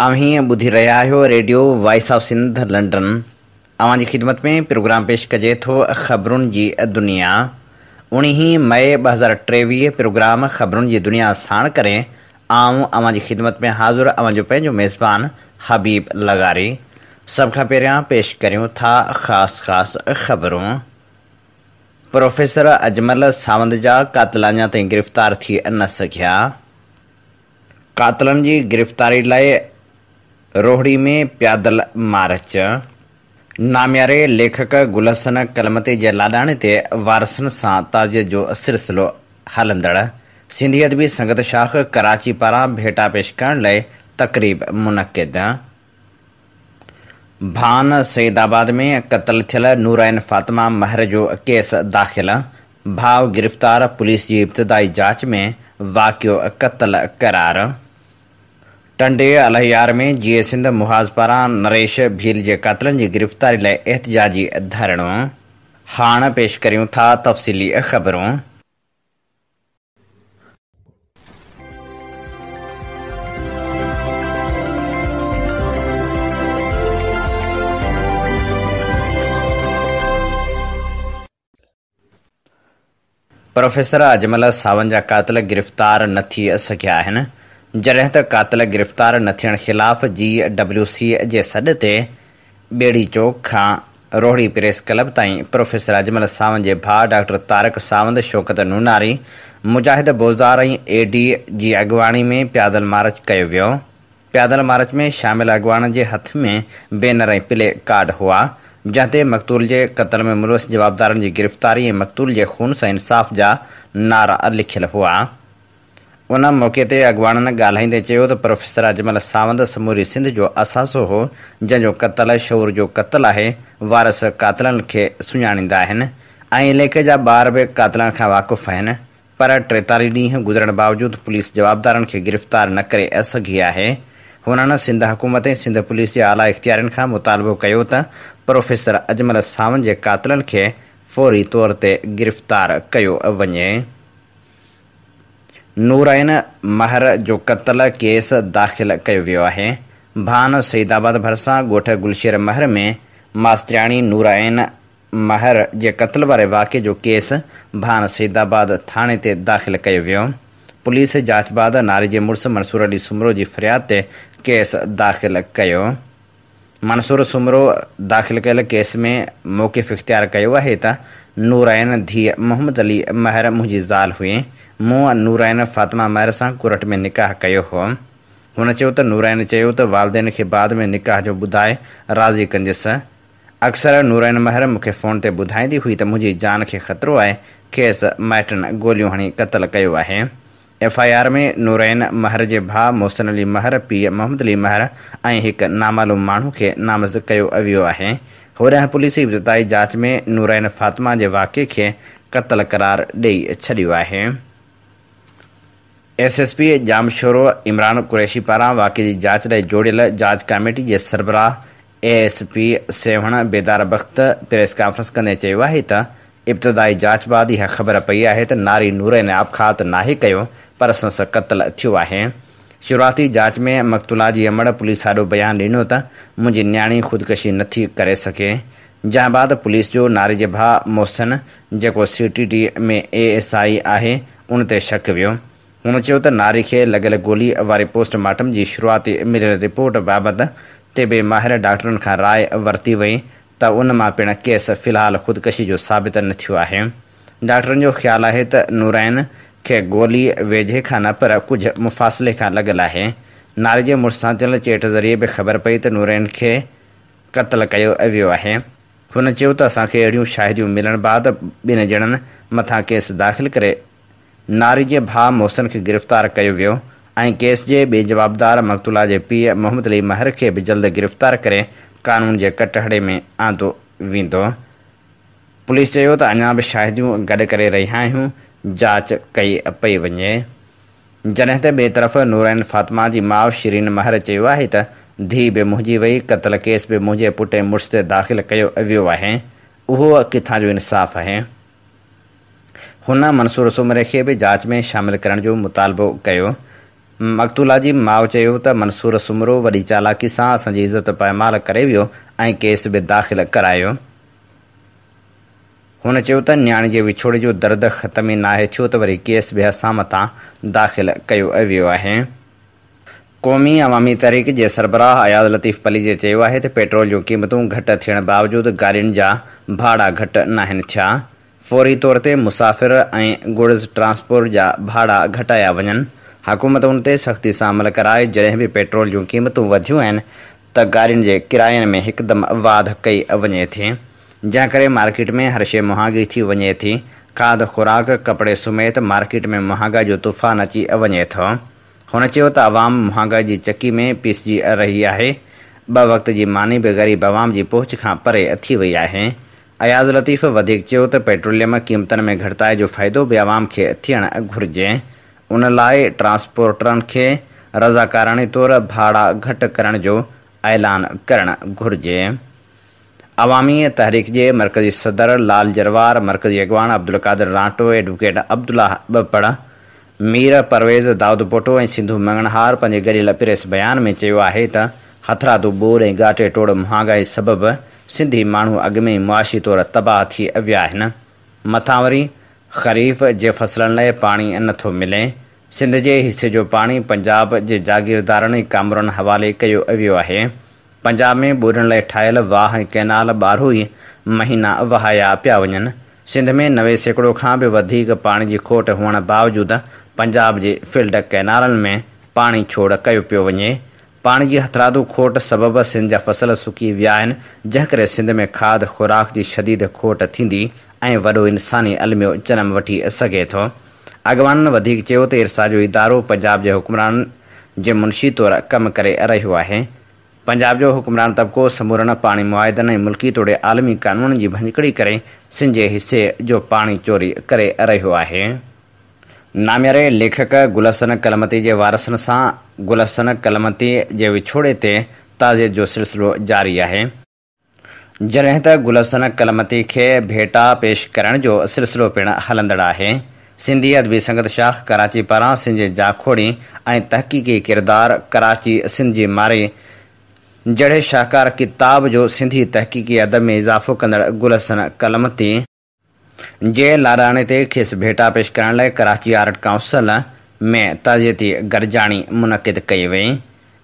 अवी बुधी रहा हो radio voice of Sindh London अव्हांजी ख़िदमत में प्रोग्राम पेश कजे तो खबरों की दुनिया उणिवीह मई ब हज़ार टेवी प्रोग्राम खबरों की दुनिया साण करें आऊं ख़िदमत में हाज़ुर अवजो मेज़बान हबीब लगारी सब का पहिरियां पेश कर था खास ख़ासि प्रोफेसर अजमल सावंत जहा कातिल अञा गिरफ़्तार थी न सघिया कातिलनि गिरफ़्तारी लाए रोहड़ी में प्यादल मार्च नामियारे लेखक गुलसन कलमते जे लाडाणे ते वारसन सा ताजे जो सिलसिलो हलंदड़ सिंधी अदबी संगत शाख कराची पारा भेटा पेश कर लाइ तक़रीब मुनद भान सईदाबाद में क़त्ल थियल नूरैन फातिमा महर जो केस दाख़िल भाव गिरफ़्तार पुलिस की इब्तदाई जांच में वाक्य कत्ल करार टंडे अलहयार में जीअं सिंध मुहाज़ पारां नरेश भील जे कातिलनि जी गिरफ़्तारी लाइ एहतजाजी धरणो हाण पेश कयूं था अजमल सावन जा कातिल गिरफ़्तार न थी सघिया आहिनि जरहत कातिल गिरफ़्तार न थियण ख़िलाफ़ जी डब्ल्यू सी जे सॾ ते ॿेड़ी चौक खां रोहड़ी प्रेस क्लब ताईं प्रोफेसर अजमल सावंत के भा डॉक्टर तारक सावंत शौकत नूनारी मुजाहिद बोज़दार ऐं ए डी जी अॻुवाणी में प्यादल मार्च किया वियो प्यादल मार्च में शामिल अॻुवाण के हथ में बैनर प्ले कार्ड हुआ जंहिं मक़तूल के कत्ल में मुलवस जवाबदार की गिरफ़्तारी मक़तूल के खून से इंसाफ़ जा नारा लिखियल हुआ उन मौक़े ते अॻुवाणनि ॻाल्हाईंदे चयो त प्रोफ़ेसर अजमल सावंत समूरी सिंध जो असासो हो जंहिंजो कत्ल शौर जो कत्ल आहे वारस कातिलनि खे सुञाणींदा आहिनि ऐं इलेके जा ॿार बि कातिलनि खां वाक़ुफ़ु आहिनि पर टेतालीह ॾींहं गुज़रण बावजूदु पुलिस जवाबदारनि खे गिरफ़्तार न करे सघी आहे हुननि सिंध हुकूमत ऐं सिंध पुलिस जे आला इख़्तियारनि खां मुतालबो कयो त प्रोफ़ेसर अजमल सावंत जे कातिलनि खे फौरी तौर ते गिरफ़्तारु कयो वञे नूरायन महर जो कत्ल केस कयो किया आहे भान सईदाबाद भरिसां ॻोठ गुलशेर महर में मास्तरियाणी नूरैन महर जे क़त्ल वारे वाक़े जो केस भान सईदाबाद थाणे ते दाख़िल कयो वियो पुलिस जांच बाद नारी जे मुड़ुसु मंसूर अली सुमरो जी फ़रियाद ते केस दाख़िल कयो मंसूर सुमरो दाख़िल कयल केस में मौक़िफ़ इख़्तियार कयो आहे त नूरैन धी मोहम्मद अली महर जाल हुई मूं नूरैन फातिमा महर से कुरट में निकाह कयो हो उन चयो तो नूरैन चयो वालदेन के बाद में निकाह जो बुधाए राज़ी कंजस अक्सर नूरैन महर मूंखे फ़ोन ते ॿुधाईंदी हुई तो मुझी जान के ख़तरो है खेस माइटन गोलियूं हणी क़तल किया है एफ आई आर में नूरैन महर के भा मोहसन अली महर पी मोहम्मद अली महर ऐं नामालूम मानू के नामज़ किया वो है پولیس पुलिस इब्तिदाई जांच में नूरेन फ़ातिमा जे वाक्य खे क़त्लु क़ारु ॾेई छॾियो आहे S S P Jamshoro Imran Qureshi पारां वाक़े जी जांच लाइ जोड़ियल जांच कमेटी जे सरबराह A S P Sehwan Bedar Bakht press conference कंदे चयो आहे त इब्तिदाई जांच बाद इहा ख़बर पई आहे त नारी नूरेन आबख़ात नाहे कयो पर संसु कत्ल थियो आहे शुरूआती जांच में मकतुला जी अमड़ पुलिस वारो बयान ॾिनो त मुंहिंजी न्याणी खुदकशी नथी करे सके जहां बाद पुलिस जो नारी जे भा मोसन जेको सीटीटी में एएसआई आहे उन ते शक वियो हुन चयो त नारी खे लॻियल गोली वारे पोस्टमार्टम जी शुरूआती मिलियलु रिपोर्ट बाबति ते ॿिए माहिर डॉक्टरनि खां राय वरिती वई त उन मां पिण केस फ़िलहालु ख़ुदकशी जो साबित न थियो आहे डॉक्टरनि जो ख़्यालु आहे त नूराइन गोली वेझे खां न पर कुझु मुफ़ासिले खां लॻल आहे नारी जे मुर्सांदियल चेठ ज़रिए बि ख़बर पई त नूरनि खे क़त्लु कयो वियो आहे हुन चयो त असांखे अहिड़ियूं शाइदियूं मिलण बाद ॿिनि ॼणनि मथां केस दाख़िल करे नारी जे भाउ मोहसन खे गिरफ़्तार कयो वियो ऐं केस जे ॿिए जवाबदार मकतुला जे पीउ मोहम्मद अली महर खे बि जल्द गिरफ़्तार करे क़ानून जे कटहड़े में आंदो वेंदो पुलिस चयो त अञा बि शाइदियूं गॾु करे रहिया आहियूं जांच कई अपई वे जॾहिं त ॿिए तरफ़ नूरन फातिमा की माउ शिरीन महर चयो आहे त धीउ बि मुंहिंजी वई केस बि मुंहिंजे पुट मुड़ुस ते दाख़िल कयो वियो आहे उहो जो इंसाफ़ है हुन मंसूर सुमरे खे बि जांच में शामिल करण जो मुतालबो कयो मकतूला जी माउ मंसूर सुमरो वॾी चालाकी से असांजी इज़त पायमाल करे वियो केस बि दाख़िल कराया हुन चयो त नियाणी जे विछोड़े जो दर्द ख़तम ई न आहे थियो त वरी केस बि असां मथां दाख़िल कयो वियो आहे क़ौमी अवामी तरीक़े जे सरबराह अयाद लतीफ़ पली जे चयो आहे त पेट्रोल जूं क़ीमतूं घटि थियण बावजूदि गाॾियुनि जा भाड़ा घटि न आहिनि छा फ़ौरी तौर ते मुसाफ़िर ऐं गुड़ज ट्रांसपोर्ट जा भाड़ा घटाया वञनि हुकूमत उन ते सख़्ती सां अमल कराए जॾहिं बि पेट्रोल जूं क़ीमतूं वधियूं आहिनि त गाॾियुनि जे किरायनि में हिकदमि वाध कई वञे थी जैकर मार्केट में हर शे महांगी थी वे थी खाद खुराक कपड़े समेत मार्केट में महंगा जो तूफ़ान अची वे तो हुन चयो की चक्की में पीसजी रही है ब वक़्त की मानी भी ग़रीब अवाम की पोच का परे अची वही है अयाज़ लतीफ़ वधीक पेट्रोलियम कीमत में घटताए जो फायद भी आवाम के थियण घुर्ज उन ट्रांसपोर्टर के खे तौर भाड़ा घट करण जो ऐलान करण घुर्ज अवामी तहरीक़ जे मर्कज़ी सदर लाल जरवार मर्कज़ी अॻवान अब्दुल कादिर रांटो एडवोकेट अब्दुल्ला बपण मीर परवेज़ दाऊद पोटो ऐं सिंधु मंगणहार पंहिंजे गरेल प्रेस बयान में चयो आहे त हथरादू बोर ऐं घाटे टोड़ महांगाई सबबि सिंधी माण्हू अॻु में मुआशी तौरु तबाह थी विया आहिनि मथां वरी ख़रीफ़ जे फ़सलनि लाइ पाणी नथो मिले सिंध जे हिसे जो पाणी पंजाब जे जागीरदारनि कामरुनि हवाले कयो वियो आहे पंजाब में ॿूढ़नि लाइ ठाहियलु वाह कैनाल ॿारहो ई महीना वहाया पिया वञनि सिंध में नवे सैकड़ो खां बि वधीक पाणी जी खोट हुअण बावजूदि पंजाब जे फिल्ड कैनालनि में पाणी छोड़ कयो पियो वञे पाणी जी हथरादू खोट सबबि सिंध जा फ़सल सुकी विया आहिनि जंहिं करे सिंध में खाद खुराक जी शदीद खोट थींदी ऐं वॾो इंसानी अलमियो जनम वठी सघे थो अॻुवान वधीक चयो त इरसा जो इदारो पंजाब जे हुकमरान जे मुंशी तौरु कमु करे रहियो आहे पंजाब जो हुक्मरान तबको समूरण पानी मुआदन मुल्की तोड़े आलमी कानून की भंजकड़ी करे सिंध जे हिसे जो पानी चोरी कर रहियो है नाम्यारे लेखक गुलसन कलमती के वारसनि सां गुलसन कलमती जे विछोड़े ते ताज़ियत जो सिलसिलो जारी है जॾहिं त गुलसन कलमती के भेटा पेश करण जो सिलसिलो पिण हलंदड़ है सिंधी अदबी संगत शाह कराची पारा सिंध जाखोड़ी ऐं तहक़ीक़ी किरदारु कराची सिंध जी मारे जड़े शाहकार किताब जो सिंधी तहक़ीक़ी अदब में इज़ाफ़ो कदड़ गुलसन कलमती जे लाराणे ते खेसि भेटा पेश करण लाइ कराची आर्ट काउंसिल में तज़ियती गरजानी मुनक़िद कई वई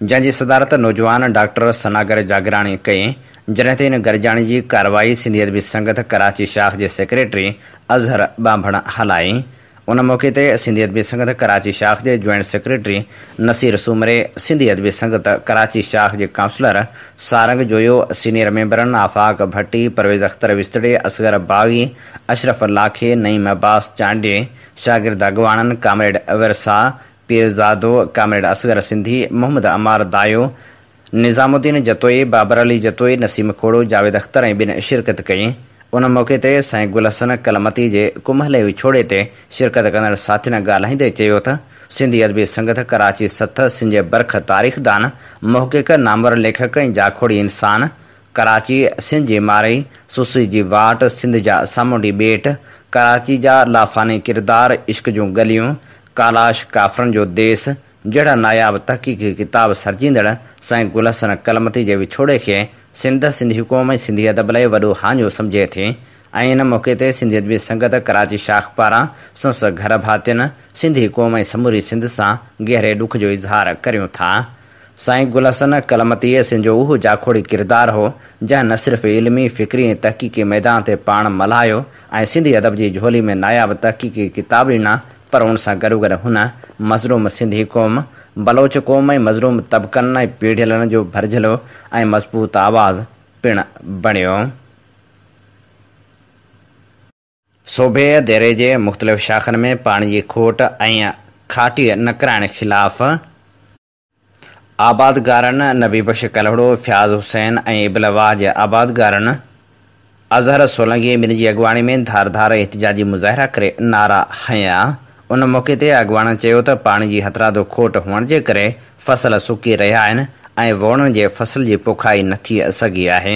जंहिंजी सदारत नौजवान डॉक्टर सनागर जागराणी कई जॾहिं इन हिन की जी सिंधी अदबी संगत कराची शाख जे सेक्रेटरी अज़हर बांभण हलाई उन मौके ते सिंधी अदबी संगत कराची शाख के जॉइंट सेक्रेटरी नसीर सूमरे सिंधी अदबी संगत कराची शाख के councillor Sarang Joyo senior member Afaq Bhatti Parvez Akhtar विस्तड़े असगर बागी अशरफ लाखे नईम अब्बास चांडे शागिर्द अगवान कामरेड अवरसा पीरज़ादो कामरेड असगर सिंधी मोहम्मद अमार दायो निज़ामुद्दीन जतोई बाबर अली जतोई नसीम खोड़ो जावेद अख्तर बिन शिरकत कई उन मौक़े ते साईं गुलसन कलमती जे कुम्हल विछोड़े ते शिरकत कंदड़ साथियुनि ॻाल्हाईंदे चयो त सिंधी अदबी संगत कराची सत सिंध बर्ख तारीख़ दान मौहिक नामर लेखक ऐं जाखोड़ी इंसान कराची सिंध जी मारी सुसी जी वाट सिंध जा सामुंडी बेट कराची जा लाफानी किरदार इश्क जूं गलियूं कालाश काफ़रनि जो देस जहिड़ा नायाब तहक़ीक़ी किताब सरजींदड़ साईं गुलसन कलमती जे विछोड़े खे सिंध सिंधी क़ौम ऐं सिंधी अदब लाइ वॾो हानियो सम्झे थी ऐं इन मौके ते सिंधी अदबी संगत कराची शाख पारां संस घर भातियुनि सिंधी क़ौम ऐं समूरी सिंध सां गहिरे ॾुख जो इज़हार करियूं था साईं गुलसन कलमतीअ सिंध जो उहो जाखोड़ी किरदारु हो जंहिं न सिर्फ़ु इल्मी फ़िक्री ऐं तहक़ीक़ी मैदान ते पाण मल्हायो ऐं सिंधी अदब जी झोली में नायाब तहक़ीक़ी किताब ॾिना ಪರೌಣ್ಸ ಗರುಗರ ಹುನ मजरूम सिंधी कौम बलोच कौम ऐं मज़रूम तबकनि ऐं पीढ़ियलनि जो भरिजलो ऐं मज़बूत आवाज़ पिण बणियो सोभे देरे जे मुख़्तलिफ़ शाखन में पाणी जी खोट ऐं खाटी न कराइण ख़िलाफ़ आबादगारनि नबी बख़्श कलहड़ो फ़ियाज़ हुसैन ऐं इबलवाज आबादगारनि अज़हर सोलंगी ॿिनि जी अॻुवाणी में धारधार एहतिजाजी मुज़ाहिरा करे नारा हयां उन मौक़े ते अॻुवाण चयो त पाणी जी हथरादो खोट हुअण जे करे फसल सुकी रहिया आहिनि ऐं वण जे फ़सल जी पोखाई न थी सघी आहे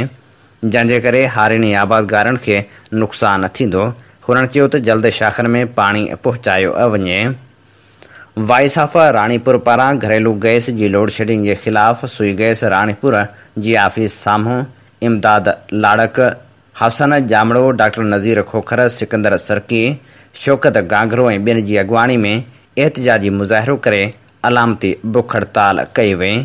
जंहिंजे करे हारिणी आबादगारनि खे नुक़सानु थींदो हुननि चयो त जल्द शाखनि में पाणी पहुचायो वञे वाइस ऑफ राणीपुर पारां घरेलू गैस जी लोड शेडिंग जे ख़िलाफ़ सुई गैस राणीपुर जी आफ़िस साम्हूं इमदाद लाड़क हसन जामड़ो डॉक्टर नज़ीर खोखर सिकंदर सरकी शौकत गांगरो ऐं ॿियनि जी अॻुवाणी में एतिजाजी मुज़ाहिरो करे अलामती बुख हड़ताल कई वई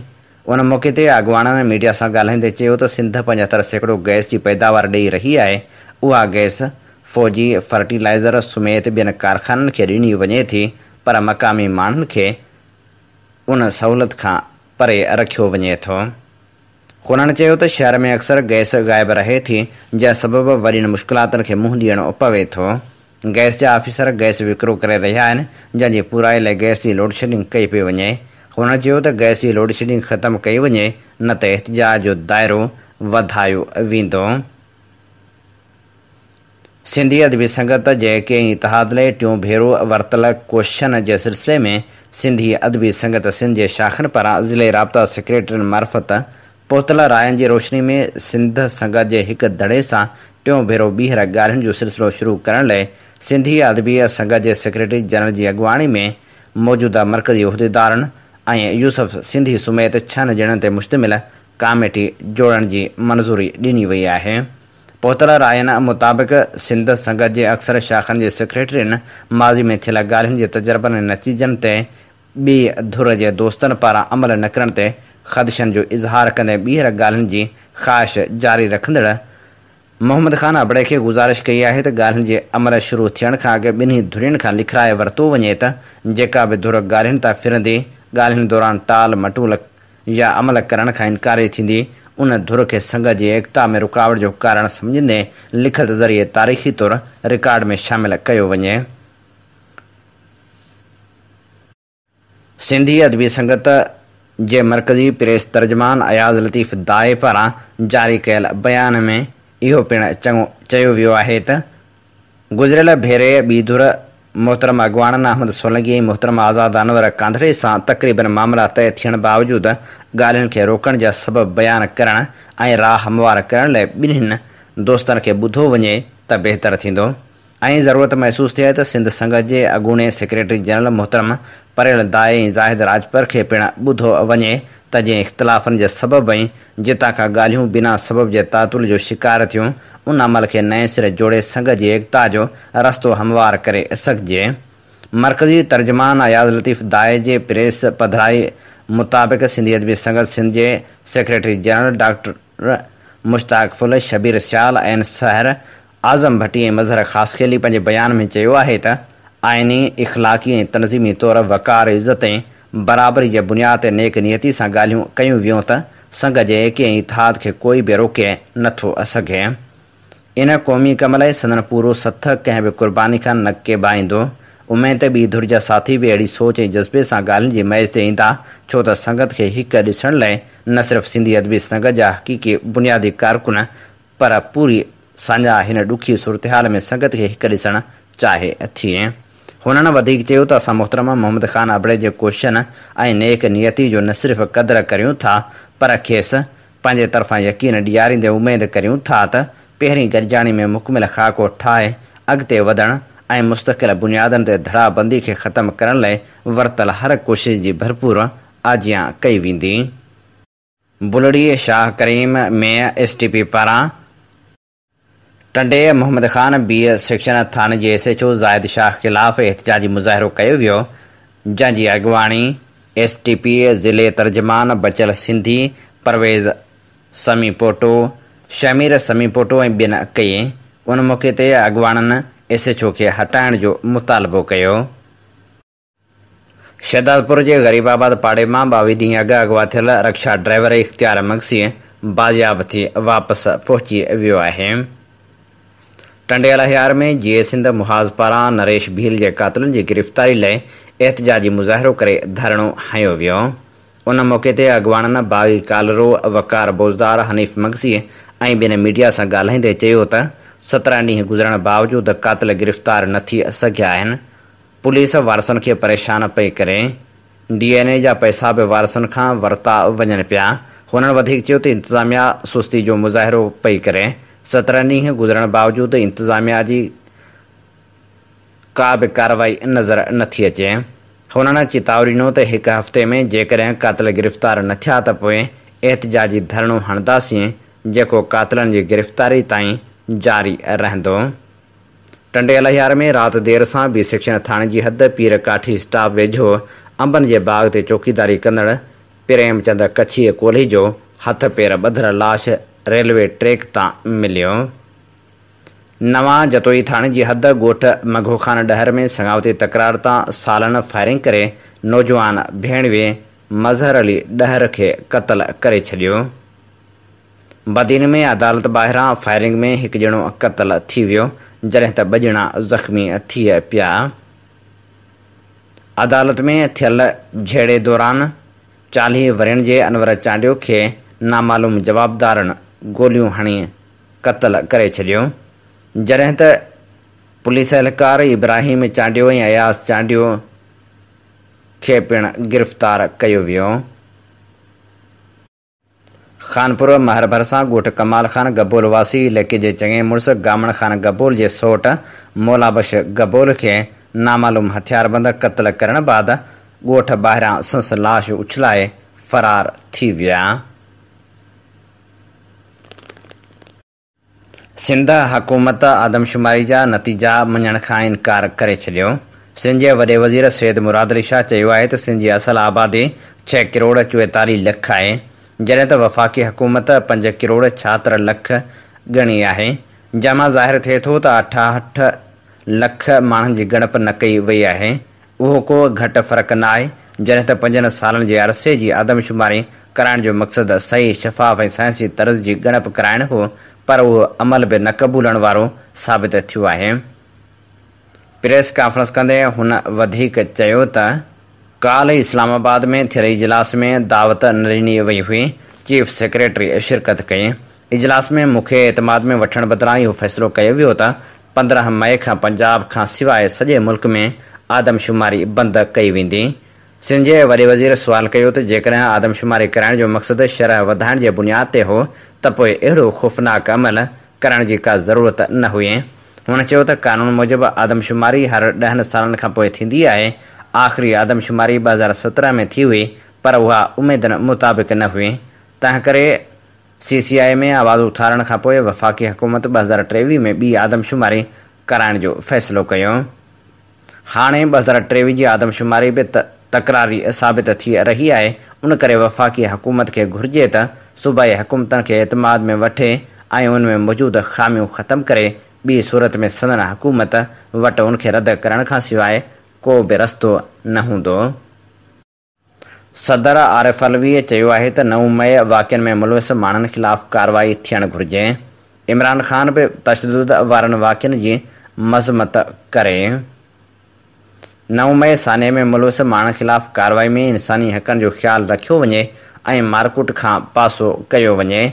उन मौके ते अॻुवाणी मीडिया सां ॻाल्हाईंदे चयो त सिंध पंजहतरि सैकड़ो गैस जी पैदावार ॾेई रही आहे उहा गैस फ़ौजी फर्टिलाइज़र समेत ॿियनि कारखाननि खे ॾिनी वञे थी पर मक़ामी माण्हुनि खे उन सहूलियत खां परे रखियो वञे थो हुननि चयो त शहर में अक्सर गैस ग़ाइबु रहे थी जंहिं सबबि वॾियुनि मुश्किलातुनि खे मुंहुं ॾियणो पवे थो गैस जा ऑफिसर गैस विकिरो करे रहिया आहिनि जंहिंजे पुराए लाइ गैस जी लोडशेडिंग कई पई वञे हुन चयो त गैस जी लोडशेडिंग ख़तमु कई वञे न त इतिजाज जो दायरो वधायो वेंदो सिंधी अदबी संगत जे कंहिं लाइ टियों भेरो वरितल कोशन जे सिलसिले में सिंधी अदबी संगत सिंध जे शाखनि पारां ज़िले राब्ता सेक्रेटरी मार्फत पोतल रायनि जी रोशनी में सिंध संगत जे हिकु धड़े सां टियों भेरो ॿीहर ॻाल्हियुनि जो सिलसिलो शुरू करण लाइ सिंधी अदबी संघ जे सेक्रेटरी जनरल जी अॻुवाणी में मौजूदा मर्कज़ी उहिदेदारनि ऐं यूसफ सिंधी समेत छहनि ॼणनि ते मुश्तमिल कामेटी जोड़ण जी मंज़ूरी डि॒नी वई आहे रायन मुताबिक़ सिंध संघ जे अक्सर शाखनि जे सेक्रेटरियुनि माज़ी में थियल ॻाल्हियुनि जे तजुर्बनि जे नतीजनि ते ॿी धुर जे दोस्तनि पारां अमल न करण ते ख़दशनि जो इज़हार कंदे ॿीहर ॻाल्हियुनि जी ख़्वाहिश जारी रखंदड़ मोहम्मद ख़ान अबड़े खे गुज़ारिश कई आहे त ॻाल्हियुनि जे अमल शुरू थियण खां अॻु ॿिन्ही धुरियुनि खां लिखाए वरितो वञे त जेका बि धुर ॻाल्हनि तां फिरंदी ॻाल्हियुनि दौरान टाल मटूल या अमल करण खां इनकारी थींदी उन धुर खे संगत जी एकता में रुकावट जो कारण समुझंदे लिखत ज़रिए तारीख़ी तौरु रिकॉर्ड में शामिल कयो वञे सिंधी अदबी संगत जे मर्कज़ी प्रेस तर्जमान अयाज़ लतीफ़ दाए पारां जारी कयल बयान में इहो पिणु चङो चयो वियो आहे त गुज़िरियलु भेरे बिदुदु मोहतरम गुवान अहमद सोलंगी ऐं मोहतरम आज़ाद अनवर कांधड़े सां तक़रीबन मामला तय थियण बावजूदि ॻाल्हियुनि खे रोकण जा सबबु बयानु करणु ऐं राह हमवार करण लाइ ॿिन्हिनि दोस्तनि खे ॿुधो वञे त बहितरु थींदो ऐं ज़रूरत महसूसु थिए त सिंध संघ जे अॻूणे सेक्रेटरी जनरल मोहतरम परियल दाए ऐं ज़ाहिद राजपर खे पिण ॿुधो वञे त जीअं इख़्तिलाफ़नि जे सबबु ऐं जितां खां ॻाल्हियूं बिना सबब जे तातुल जो शिकार थियूं उन अमल खे नए सिर जोड़े संघ जी एकता जो रस्तो हमवार करे सघिजे मर्कज़ी तर्जमान तर्जुमानयाज़ लतीफ़ दाए जे प्रेस पधराई मुताबिक़ सिंधी अदबी संगत सिंध जे secretary general doctor Mushtaq Phul Shabbir Shal ऐं सहर आज़म भट्टी मज़हर ख़ासि खे पंहिंजे बयान में चयो त आइनी इख़लाक़ी तनज़ीमी तौर वकार इज़त बराबरी के बुनियाद नेक नियति से ॻाल्हियूं कयूं संघ के कंहिं इतिहाद के कोई भी रोके नो सके इन क़ौमी कमल लाइ सदन पूरो सथ कंहिं बि क़ुर्बानी का न के केबाईंदो उमेद भी ॿी साथी भी अड़ी सोच जज़्बे से ॻाल्हियुनि जी मैज़ से इंदा छो तो संगत के एक ऐसा लाइ न सिर्फ़ सिंधी अदबी संघ जा बुनियादी कारकुन पर पूरी साझा इन ॾुखी सूरतहाल में संगत के एक ॾिसणु चाहे अची ऐं हुननि वधीक चयो मोहतरमा मोहम्मद ख़ान अबड़े के कोशन ए नेक नियति जो न सिर्फ़ कदर करियूं था पर खेस पंहिंजे तरफा यकीन ॾियारींदे उमेद करियूं था त पहिरीं गॾिजाणी में मुकमिल ख़ाको ठाहे अॻिते वधणु ऐं मुस्तक़िल बुनियादनि ते धड़ाबंदी खे ख़तमु करण लाइ हर कोशिश की भरपूर आजियां कई वी बुलड़ी शाह करीम में एस टी पी पारां टंडे मोहम्मद खान बी एस शिक्षण थान जे S H O Zaid Shah ख़िलाफ़ु एहतजाजी मुज़ाहिरो कयो वियो जंहिंजी अॻुवाणी एस टी पी ज़िले तर्जमान बचियलु सिंधी परवेज़ समी पोटो शमीर समीपोटो ऐं ॿिनि कई उन मौक़े ते अॻुवाणनि एस एच ओ खे हटाइण जो मुतालबो कयो शदार्पुर जे ग़रीबाबाद पाड़े मां ॿावीह ॾींहं अॻु अॻुवा थियलु रक्षा ड्राइवर इख़्तियार मक्सी बाज़ियाब थी वापसि पहुची वियो आहे टंडियाल्या में जीए सिंध मुहाज़ पारां नरेश भील जे कातिलुनि जी गिरफ़्तारी लाइ एहतजाजी मुज़ाहिरो करे धरणो हयो वियो उन मौके ते अॻुवाणनि बागी कालरो वकार बोज़दार हनीफ़ मगज़ी ऐं ॿिन मीडिया सां ॻाल्हाईंदे चयो त सत्रहं ॾींहं गुज़रण बावजूदु कातिल गिरफ़्तार न थी सघिया आहिनि पुलिस वारसनि खे परेशान पई करे डी ऐन ए जा पैसा बि वारसनि खां वरिता वञनि पिया हुननि वधीक चयो त इंतिज़ामिया सुस्ती जो मुज़ाहिरो पई करे सत्रहं ॾींहं गुज़रण बावजूदु इंतिज़ामिया जी का बि कार्रवाई नज़र नथी अचे हुननि चेताव ॾिनो त हिकु हफ़्ते में जेकॾहिं कातिल गिरफ़्तार न थिया त पोइ एतिजाजी धरणो हणंदासीं जेको कातिलनि जी गिरफ़्तारी ताईं जारी रहंदो टंडियल में राति देरि सां बि सिक्षा थाणे जी हदि पीर काठी स्टाफ वेझो अंबनि जे बाग ते चौकीदारी कंदड़ु प्रेमचंद कच्छी कोल्ही जो हथ पेर ॿधर लाश रेलवे ट्रैक तां मिलियो नवा जतोई थाणे जी हद ॻोठु मघोखान ॾहर में सगावती तकरार तां सालन फ़ायरिंग करे नौजवान भेणवे मज़हर अली ॾहर खे क़त्लु करे छडि॒यो बदीन में अदालत ॿाहिरां फायरिंग में हिकु ॼणो क़त्लु थी वियो जॾहिं त ॿ ॼणा ज़ख़्मी थी पिया अदालत में थियल झेड़े दौरान चालीह वरण जे अनवर चांडियो खे नामालूम जवाबदार गोलियूं हणी कत्ल कर छॾियो जॾहिं त पुलिस एहलकार इब्राहिम चांडियो ऐं अयास चांडियो के पिण गिरफ़्तार किया वियो ख़ानपुर महरभर सां ॻोठु कमाल ख़ान गबोल वासी इलाइक़े जे चङे मुड़ुसु गामण ख़ान गबोल के सोट मोलाबश गबोल के नामालूम हथियारबंद कत्ल करण बाद गोठ ॿाहिरां संस लाश उछलाए फ़रार थी विया सिंध हुकूमत आदमशुमारी जा नतीजा मञण खां इनकार करे छॾियो सिंध जे वॾे वज़ीर सैद अली शाह चयो आहे त सिंध जी असल आबादी छह करोड़ चोएतालीह लख आहे जॾहिं त वफ़ाक़ी हुकूमत पंज किरोड़ छाहतर लख ॻणी आहे जमा ज़ाहिर थिए थो त अठहठ लख माण्हुनि जी गणप न कई वई आहे उहको घट फ़र्क़ु न आहे जॾहिं त पंजनि सालनि जे अरसे जी आदमशुमारी कराइण जो मक़सदु सही शफ़ाफ़ ऐं साइंसी तर्ज़ जी ॻणप कराइणु हो पर उहो अमल बि न क़बूलण वारो साबित थियो आहे प्रेस कॉन्फ्रेंस कंदे हुन वधीक चयो त काल्ह इस्लामाबाद में थियल इजलास में दावत न ॾिनी वई हुई चीफ सेक्रेटरी शिरकत कई इजलास में मूंखे एतमाद में वठण बदिरां इहो फ़ैसिलो कयो वियो त पंद्रहं मई खां पंजाब खां सवाइ सॼे मुल्क में आदमशुमारी बंदि कई वेंदी सिंध जे वॾे वज़ीर सुवाल कयो त जेकॾहिं आदमशुमारी कराइण जो मक़सदु शरह वधाइण जे बुनियाद ते हो त पोइ अहिड़ो ख़ौफ़नाक अमल करण जी का ज़रूरत न हुई हुन चयो त क़ानून मूजिबि आदमशुमारी हर ॾहनि सालनि खां पोइ थींदी आहे आख़िरी आदमशुमारी ॿ हज़ार सत्रहं में थी हुई पर उहा उमेदनि मुताबिक़ न हुई तंहिं करे सीसीआई में आवाज़ु उथारण खां पोइ वफ़ाक़ी हुकूमत ॿ हज़ार टेवीह में ॿी आदमशुमारी कराइण जो फ़ैसिलो कयो हाणे ॿ हज़ार टेवीह जी आदमशुमारी बि तकरारी साबित थी रही आहे उन करे वफ़ाक़ी हुकूमत खे घुर्जे त सूबाई हुकूमतनि खे इतमाद में वठे ऐं उन में मौजूदु ख़ामियूं ख़तमु करे ॿी सूरत में सदन हुकूमत वटि उनखे रद्द करण खां सवाइ को बि रस्तो न हूंदो सदर आरिफ़ अलवी चयो आहे त नओ मई वाक्यनि में मुलविस माण्हुनि ख़िलाफ़ु कारवाई थियणु घुरिजे इमरान ख़ान बि तशदु वारनि वाक्यनि जी मज़मत करे नव मई साने में मुलविस माण्हुनि ख़िलाफ़ कार्रवाई में इंसानी हक़नि जो ख़्यालु रखियो वञे ऐं मारकुट खां पासो कयो वञे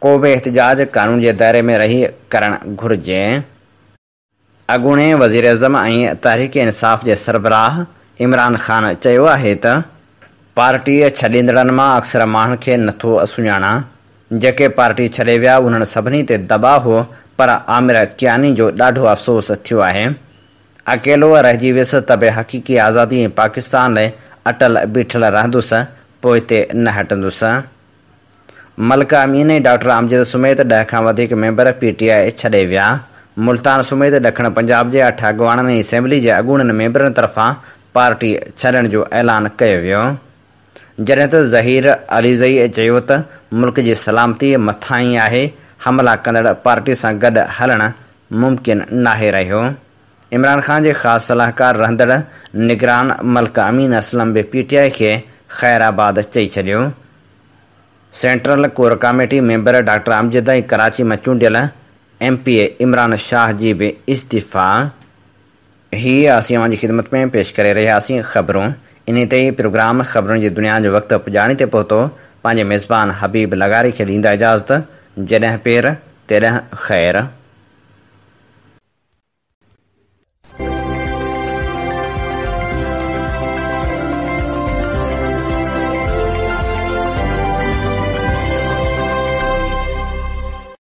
को बि एतिजाज क़ानून जे दायरे में रही करणु घुर्जे अगूणे वज़ीराज़म ऐं तहरीक इंसाफ़ जे सरबराह इमरान ख़ान चयो आहे त पार्टीअ छॾींदड़ मां अक्सर माण्हुनि खे नथो सुञाणा जेके पार्टी छॾे विया उन्हनि सभिनी ते दॿा हुओ पर आमिर क्यानी जो ॾाढो अफ़सोस थियो आहे अकेलो रहिजी वियुसि त बि हक़ीक़ी आज़ादी पाकिस्तान लाइ अटल बीठल रहंदुसि पोइ हिते न हटंदुसि अमीन ऐं डॉक्टर अमजद सुमेत ॾह खां वधीक मेंबर पी टी आई छॾे विया मुल्तान सुमेत ॾखिण पंजाब जे अठ ऐं असेंबली जे अॻूणनि मेंबरनि तरफ़ां पार्टी छॾण जो ऐलान कयो वियो जॾहिं त ज़हीर अलीज़ई चयो त मुल्क जी सलामती मथां ई आहे हमला कंदड़ पार्टी सां गॾु हलणु मुमकिन नाहे रहियो इमरान ख़ान के खास सलाहकार रहंदड़ निगरान मलक अमीन असलम भी पीटीआई के ख़ैराबाद चई छॾियो central core committee member doctor Amjad Karachi में चूडियल M P A Imran Shah जी भी इस्तीफ़ा ही असीं ख़िदमत में पेश कर रहियासीं खबरों इन ते प्रोग्राम खबरों की दुनिया जो वक़्तु पुॼाणी ते पहुतो पंहिंजे मेज़बान हबीब लगारी खे ॾींदा इजाज़त जॾहिं पेर तेॾहिं ख़ैरु